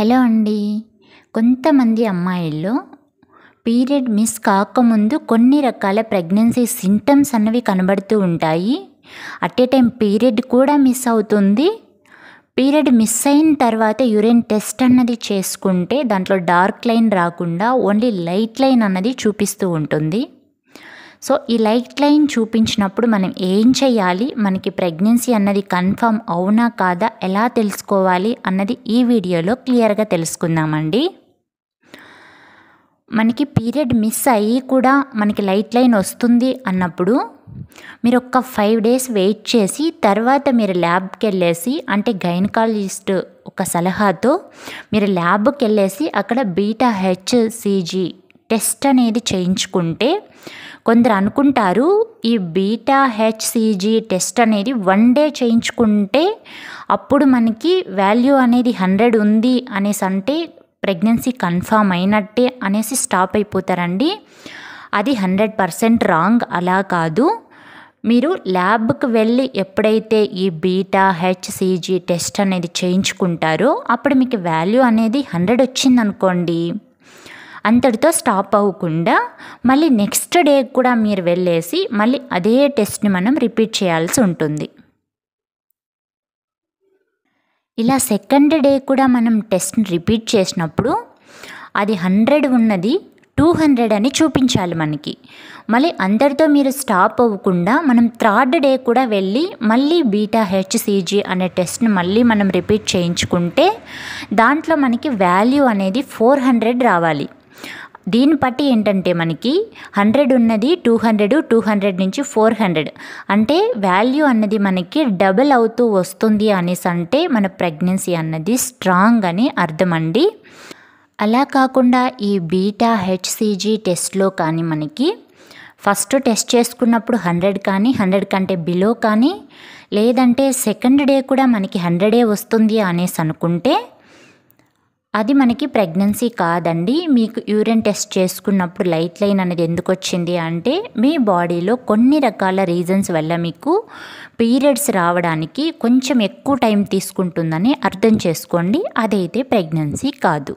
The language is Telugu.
హలో అండి కొంతమంది అమ్మాయిల్లో పీరియడ్ మిస్ కాకముందు కొన్ని రకాల ప్రెగ్నెన్సీ సింటమ్స్ అన్నవి కనబడుతూ ఉంటాయి అట్ ఏ టైం పీరియడ్ కూడా మిస్ అవుతుంది పీరియడ్ మిస్ అయిన తర్వాత యూరిన్ టెస్ట్ అన్నది చేసుకుంటే దాంట్లో డార్క్ లైన్ రాకుండా ఓన్లీ లైట్ లైన్ అన్నది చూపిస్తూ ఉంటుంది సో ఈ లైట్ లైన్ చూపించినప్పుడు మనం ఏం చేయాలి మనకి ప్రెగ్నెన్సీ అన్నది కన్ఫర్మ్ అవునా కాదా ఎలా తెలుసుకోవాలి అన్నది ఈ వీడియోలో క్లియర్గా తెలుసుకుందామండి మనకి పీరియడ్ మిస్ అయ్యి కూడా మనకి లైట్ లైన్ వస్తుంది అన్నప్పుడు మీరు ఒక్క ఫైవ్ డేస్ వెయిట్ చేసి తర్వాత మీరు ల్యాబ్కి వెళ్ళేసి అంటే గైనకాలజిస్ట్ ఒక సలహాతో మీరు ల్యాబ్కి వెళ్ళేసి అక్కడ బీటా హెచ్సిజీ టెస్ట్ అనేది చేయించుకుంటే కొందరు అనుకుంటారు ఈ బీటా హెచ్సీజీ టెస్ట్ అనేది వన్ డే చేయించుకుంటే అప్పుడు మనకి వాల్యూ అనేది హండ్రెడ్ ఉంది అనేసి అంటే ప్రెగ్నెన్సీ కన్ఫామ్ అయినట్టే అనేసి స్టాప్ అయిపోతారండి అది హండ్రెడ్ పర్సెంట్ రాంగ్ అలా కాదు మీరు ల్యాబ్కి వెళ్ళి ఎప్పుడైతే ఈ బీటా హెచ్సిజీ టెస్ట్ అనేది చేయించుకుంటారో అప్పుడు మీకు వాల్యూ అనేది హండ్రెడ్ వచ్చిందనుకోండి అంతటితో స్టాప్ అవ్వకుండా మళ్ళీ నెక్స్ట్ డే కూడా మీరు వెళ్ళేసి మళ్ళీ అదే టెస్ట్ని మనం రిపీట్ చేయాల్సి ఉంటుంది ఇలా సెకండ్ డే కూడా మనం టెస్ట్ని రిపీట్ చేసినప్పుడు అది హండ్రెడ్ ఉన్నది టూ హండ్రెడ్ అని చూపించాలి మనకి మళ్ళీ అందరితో మీరు స్టాప్ అవ్వకుండా మనం థర్డ్ డే కూడా వెళ్ళి మళ్ళీ బీటా హెచ్సిజీ అనే టెస్ట్ని మళ్ళీ మనం రిపీట్ చేయించుకుంటే దాంట్లో మనకి వాల్యూ అనేది ఫోర్ హండ్రెడ్ రావాలి దీన్ని బట్టి ఏంటంటే మనకి హండ్రెడ్ ఉన్నది టూ హండ్రెడ్ టూ హండ్రెడ్ నుంచి ఫోర్ హండ్రెడ్ అంటే వాల్యూ అన్నది మనకి డబుల్ అవుతూ వస్తుంది అనేసి అంటే మన ప్రెగ్నెన్సీ అన్నది స్ట్రాంగ్ అని అర్థం అండి అలా కాకుండా ఈ బీటా హెచ్సిజీ టెస్ట్లో కానీ మనకి ఫస్ట్ టెస్ట్ చేసుకున్నప్పుడు హండ్రెడ్ కానీ హండ్రెడ్ కంటే బిలో కానీ లేదంటే సెకండ్ డే కూడా మనకి హండ్రెడే వస్తుంది అనేసి అనుకుంటే అది మనకి ప్రెగ్నెన్సీ కాదండి మీకు యూరిన్ టెస్ట్ చేసుకున్నప్పుడు లైట్ లైన్ అనేది ఎందుకు వచ్చింది అంటే మీ బాడీలో కొన్ని రకాల రీజన్స్ వల్ల మీకు పీరియడ్స్ రావడానికి కొంచెం ఎక్కువ టైం తీసుకుంటుందని అర్థం చేసుకోండి అదైతే ప్రెగ్నెన్సీ కాదు